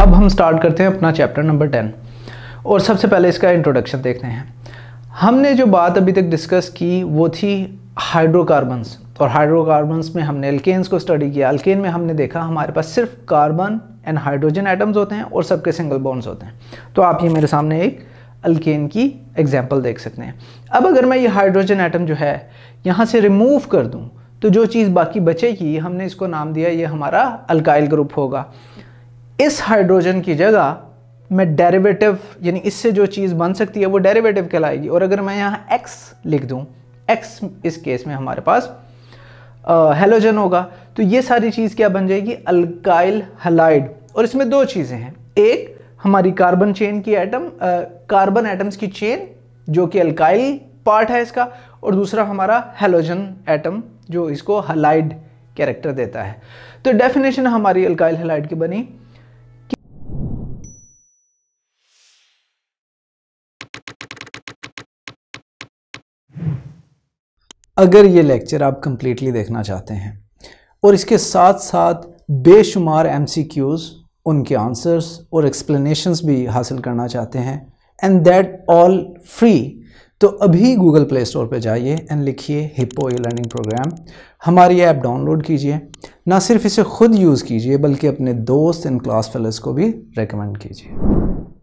अब हम स्टार्ट करते हैं अपना चैप्टर नंबर टेन और सबसे पहले इसका इंट्रोडक्शन देखते हैं हमने जो बात अभी तक डिस्कस की वो थी हाइड्रोकार्बन्स और हाइड्रोकार्बन्स में हमने अल्केन्स को स्टडी किया अल्केन में हमने देखा हमारे पास सिर्फ कार्बन एंड हाइड्रोजन एटम्स होते हैं और सबके सिंगल बॉन्ड्स होते हैं तो आप ये मेरे सामने एक अल्केन की एग्जाम्पल देख सकते हैं अब अगर मैं ये हाइड्रोजन आइटम जो है यहाँ से रिमूव कर दूँ तो जो चीज़ बाकी बचेगी हमने इसको नाम दिया ये हमारा अल्काइल ग्रुप होगा इस हाइड्रोजन की जगह मैं डेरिवेटिव यानी इससे जो चीज़ बन सकती है वो डेरिवेटिव कहलाएगी और अगर मैं यहाँ x लिख दूँ x इस केस में हमारे पास हेलोजन होगा तो ये सारी चीज़ क्या बन जाएगी अल्काइल हलाइड और इसमें दो चीज़ें हैं एक हमारी कार्बन चेन की एटम कार्बन एटम्स की चेन जो कि अल्काइल पार्ट है इसका और दूसरा हमारा हेलोजन एटम जो इसको हलाइड कैरेक्टर देता है तो डेफिनेशन हमारी अल्काइल हलाइड की बनी अगर ये लेक्चर आप कम्प्लीटली देखना चाहते हैं और इसके साथ साथ बेशुमार एम उनके आंसर्स और एक्सप्लेनेशंस भी हासिल करना चाहते हैं एंड दैट ऑल फ्री तो अभी गूगल प्ले स्टोर पर जाइए एंड लिखिए हिपो ई लर्निंग प्रोग्राम हमारी ऐप डाउनलोड कीजिए ना सिर्फ इसे खुद यूज़ कीजिए बल्कि अपने दोस्त एंड क्लास फेलोज़ को भी रेकमेंड कीजिए